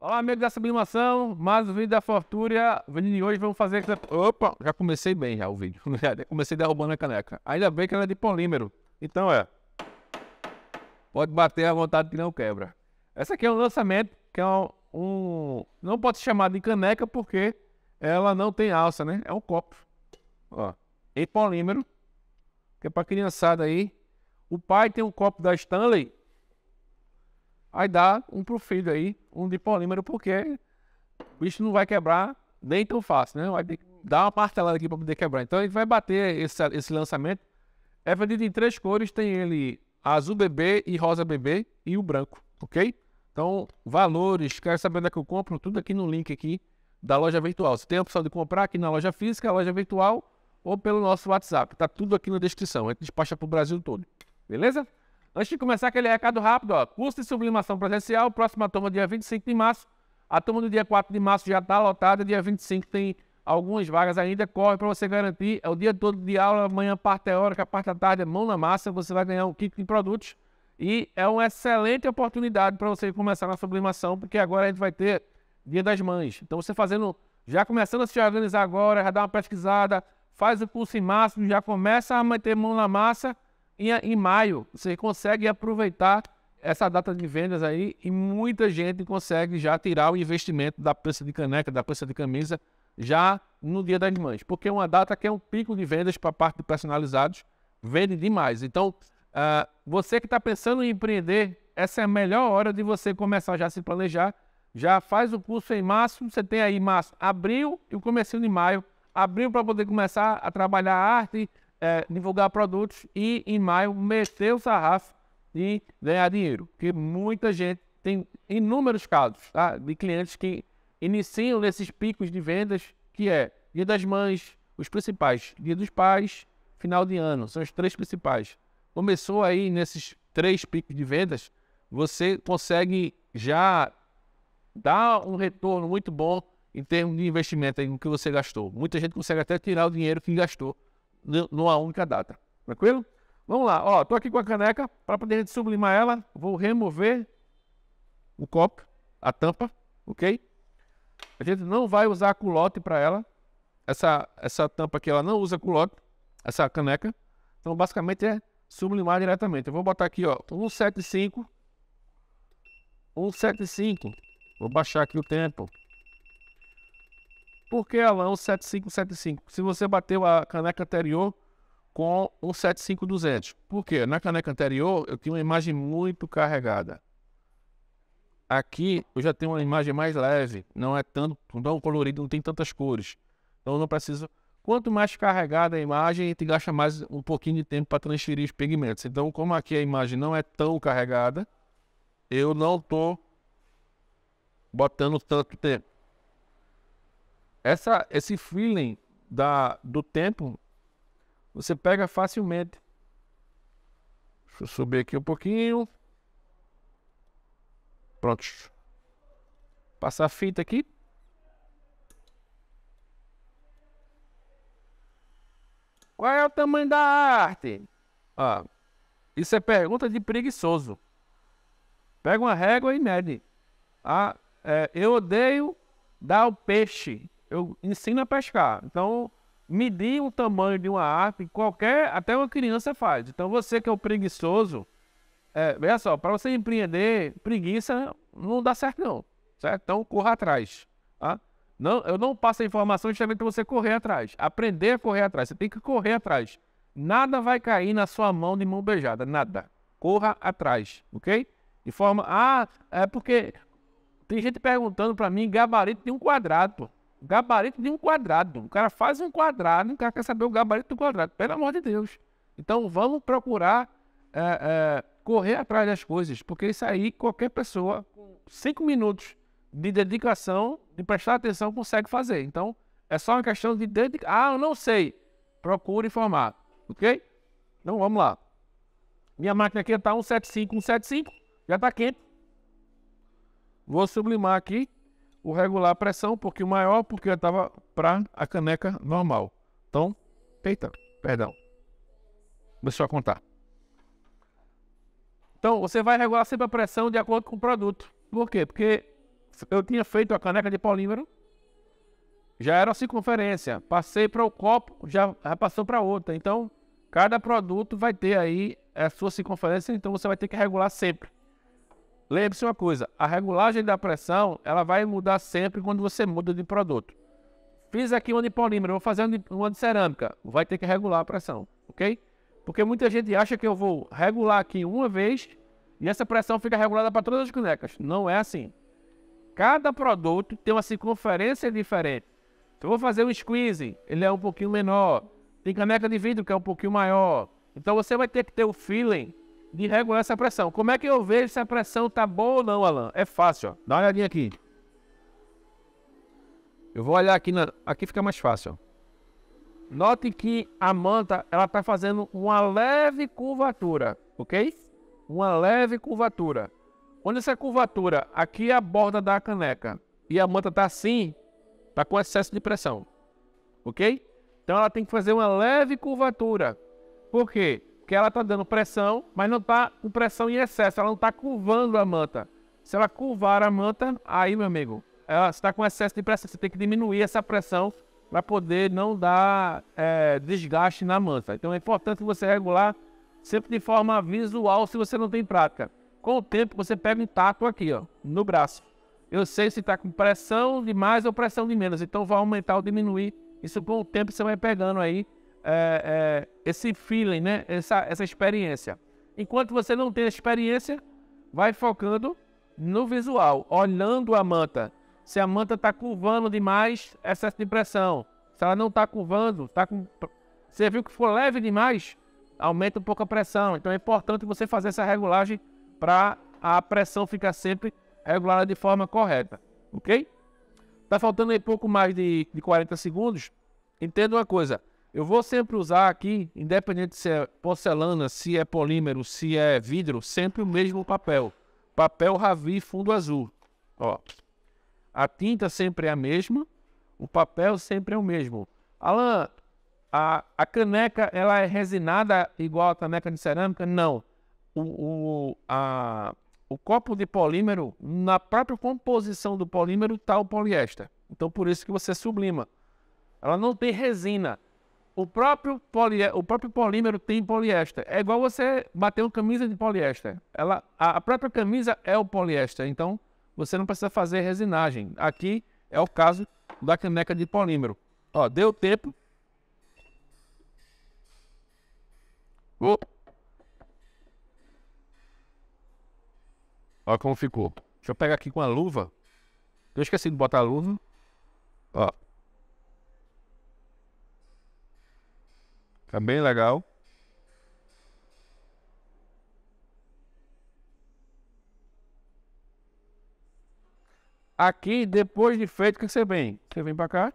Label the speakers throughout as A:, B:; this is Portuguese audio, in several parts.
A: Olá, amigos da Sublimação, mais um vídeo da Fortúria. Vendo vídeo de hoje vamos fazer... Opa, já comecei bem já o vídeo. comecei derrubando a caneca. Ainda bem que ela é de polímero. Então, é... Pode bater à vontade que não quebra. Essa aqui é um lançamento que é um... um não pode ser chamado de caneca porque ela não tem alça, né? É um copo. Ó, em polímero. Que é pra criançada aí. O pai tem um copo da Stanley Aí dá um pro filho aí, um de polímero, porque o bicho não vai quebrar nem tão fácil, né? Vai ter que dar uma martelada aqui para poder quebrar. Então a gente vai bater esse, esse lançamento. É vendido em três cores, tem ele azul bebê e rosa bebê e o branco, ok? Então, valores, quero saber onde é que eu compro, tudo aqui no link aqui da loja virtual. Você tem a opção de comprar aqui na loja física, loja virtual ou pelo nosso WhatsApp. Tá tudo aqui na descrição. A gente despacha para o Brasil todo. Beleza? Antes de começar aquele recado rápido, ó, curso de sublimação presencial, próxima turma dia 25 de março. A turma do dia 4 de março já está lotada, dia 25 tem algumas vagas ainda, corre para você garantir. É o dia todo de aula, amanhã parte teórica, parte da tarde é mão na massa, você vai ganhar um kit de produtos. E é uma excelente oportunidade para você começar na sublimação, porque agora a gente vai ter Dia das Mães. Então você fazendo, já começando a se organizar agora, já dá uma pesquisada, faz o curso em março, já começa a meter mão na massa em, em maio. Você consegue aproveitar essa data de vendas aí e muita gente consegue já tirar o investimento da peça de caneca, da peça de camisa, já no dia das mães, porque é uma data que é um pico de vendas para a parte de personalizados, vende demais. Então, uh, você que está pensando em empreender, essa é a melhor hora de você começar já a se planejar. Já faz o curso em março, você tem aí março, abril e o comecinho de maio. Abril para poder começar a trabalhar a arte, é, divulgar produtos e em maio meter o sarrafo e ganhar dinheiro. Porque muita gente tem inúmeros casos tá? de clientes que iniciam nesses picos de vendas, que é dia das mães, os principais, dia dos pais, final de ano, são os três principais. Começou aí nesses três picos de vendas, você consegue já dar um retorno muito bom em termos de investimento aí, no que você gastou. Muita gente consegue até tirar o dinheiro que gastou numa única data. Tranquilo? Vamos lá. Ó, tô aqui com a caneca. Para poder sublimar ela, vou remover o copo, a tampa, ok? A gente não vai usar culote para ela. Essa, essa tampa aqui, ela não usa culote, essa caneca. Então, basicamente, é sublimar diretamente. Eu vou botar aqui, ó, 175. 175. Vou baixar aqui o tempo. Porque ela é um 7575. Se você bateu a caneca anterior com um 75200. Por quê? Na caneca anterior eu tinha uma imagem muito carregada. Aqui eu já tenho uma imagem mais leve, não é tanto, tão colorido, não tem tantas cores. Então não precisa. Quanto mais carregada a imagem, te gasta mais um pouquinho de tempo para transferir os pigmentos. Então, como aqui a imagem não é tão carregada, eu não estou botando tanto tempo essa, esse feeling da, do tempo você pega facilmente. Deixa eu subir aqui um pouquinho. Pronto. Passar a fita aqui. Qual é o tamanho da arte? Ah, isso é pergunta de preguiçoso. Pega uma régua e mede. Ah, é, eu odeio dar o peixe eu ensino a pescar. Então, medir o tamanho de uma arte, qualquer, até uma criança faz. Então, você que é o preguiçoso, é, veja só, para você empreender, preguiça não dá certo não, certo? Então, corra atrás, tá? Não, eu não passo a informação justamente para você correr atrás, aprender a correr atrás. Você tem que correr atrás. Nada vai cair na sua mão de mão beijada, nada. Corra atrás, ok? De forma, ah, é porque tem gente perguntando para mim gabarito de um quadrado, pô gabarito de um quadrado. O cara faz um quadrado, o cara quer saber o gabarito do quadrado. Pelo amor de Deus. Então vamos procurar é, é, correr atrás das coisas, porque isso aí qualquer pessoa, com cinco minutos de dedicação, de prestar atenção, consegue fazer. Então é só uma questão de dedicação. Ah, eu não sei. Procura informar, ok? Então vamos lá. Minha máquina aqui está 175, 175, já está quente. Vou sublimar aqui o regular a pressão um pouquinho maior, porque eu estava para a caneca normal. Então, eita, perdão. Deixa eu contar. Então, você vai regular sempre a pressão de acordo com o produto. Por quê? Porque eu tinha feito a caneca de polímero, já era a circunferência. Passei para o copo, já passou para outra. Então, cada produto vai ter aí a sua circunferência, então você vai ter que regular sempre. Lembre-se uma coisa, a regulagem da pressão ela vai mudar sempre quando você muda de produto. Fiz aqui uma de polímero, vou fazer uma de cerâmica, vai ter que regular a pressão, ok? Porque muita gente acha que eu vou regular aqui uma vez e essa pressão fica regulada para todas as canecas. Não é assim. Cada produto tem uma circunferência diferente. Então, eu vou fazer um squeeze, ele é um pouquinho menor. Tem caneca de vidro que é um pouquinho maior. Então você vai ter que ter o feeling de regular essa pressão. Como é que eu vejo se a pressão tá boa ou não, Alan? É fácil, ó. Dá uma olhadinha aqui. Eu vou olhar aqui, na... aqui fica mais fácil. Note que a manta ela tá fazendo uma leve curvatura, ok? Uma leve curvatura. Quando essa curvatura aqui é a borda da caneca e a manta tá assim, tá com excesso de pressão, ok? Então ela tem que fazer uma leve curvatura. Por quê? que ela está dando pressão, mas não está com pressão em excesso, ela não está curvando a manta. Se ela curvar a manta, aí, meu amigo, ela está com excesso de pressão, você tem que diminuir essa pressão para poder não dar é, desgaste na manta. Então é importante você regular sempre de forma visual se você não tem prática. Com o tempo, você pega um tato aqui, ó, no braço. Eu sei se está com pressão de mais ou pressão de menos, então vai aumentar ou diminuir. Isso com o tempo você vai pegando aí é, é, esse feeling, né? essa, essa experiência. Enquanto você não tem a experiência, vai focando no visual, olhando a manta. Se a manta está curvando demais, excesso de pressão. Se ela não está curvando, está com. Você viu que ficou leve demais, aumenta um pouco a pressão. Então é importante você fazer essa regulagem para a pressão ficar sempre regulada de forma correta, ok? Tá faltando aí pouco mais de, de 40 segundos. Entenda uma coisa: eu vou sempre usar aqui, independente se é porcelana, se é polímero, se é vidro, sempre o mesmo papel. Papel Ravi fundo azul. Ó. A tinta sempre é a mesma, o papel sempre é o mesmo. Alan, a, a caneca ela é resinada igual a caneca de cerâmica? Não. O, o, a, o copo de polímero, na própria composição do polímero está o poliéster. Então por isso que você sublima. Ela não tem resina o próprio, o próprio polímero tem poliéster. É igual você bater uma camisa de poliéster. Ela... A própria camisa é o poliéster, então você não precisa fazer resinagem. Aqui é o caso da caneca de polímero. Ó, deu tempo. Olha Ó como ficou. Deixa eu pegar aqui com a luva. Eu esqueci de botar a luva. Ó. Tá bem legal. Aqui, depois de feito, o que é você vem? Você vem para cá,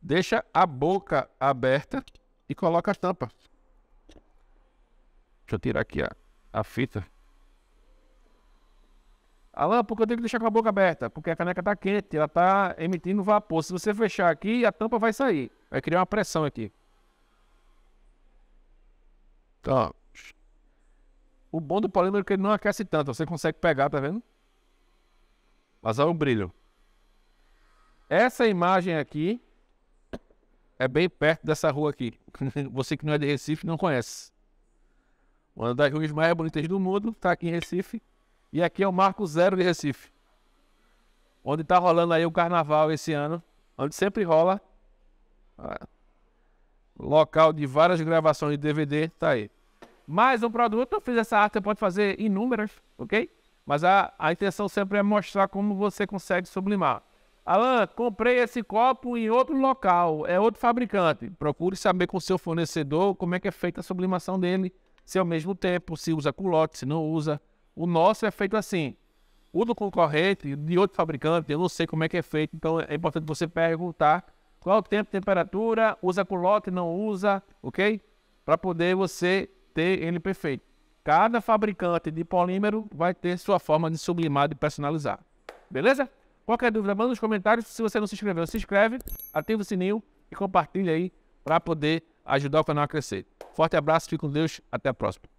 A: deixa a boca aberta e coloca a tampa. Deixa eu tirar aqui a, a fita. Alan, porque eu tenho que deixar com a boca aberta? Porque a caneca está quente, ela está emitindo vapor. Se você fechar aqui, a tampa vai sair. Vai criar uma pressão aqui tá o bom do polímero é que ele não aquece tanto. Você consegue pegar, tá vendo? Mas olha o brilho. Essa imagem aqui é bem perto dessa rua aqui. Você que não é de Recife não conhece. Uma das ruas mais bonitas do mundo está aqui em Recife. E aqui é o Marco Zero de Recife. Onde está rolando aí o carnaval esse ano. Onde sempre rola. Ah, local de várias gravações de DVD, tá aí. Mais um produto, eu fiz essa arte, você pode fazer inúmeras, ok? Mas a, a intenção sempre é mostrar como você consegue sublimar. Alan, comprei esse copo em outro local, é outro fabricante. Procure saber com o seu fornecedor como é que é feita a sublimação dele, se ao é mesmo tempo, se usa culote, se não usa. O nosso é feito assim. O do concorrente, de outro fabricante, eu não sei como é que é feito, então é importante você perguntar qual o tempo, temperatura, usa culote, não usa, ok? Para poder você ter ele perfeito. Cada fabricante de polímero vai ter sua forma de sublimar e personalizar. Beleza? Qualquer dúvida, manda nos comentários. Se você não se inscreveu, se inscreve, ativa o sininho e compartilha aí para poder ajudar o canal a crescer. Forte abraço, fique com Deus, até a próxima.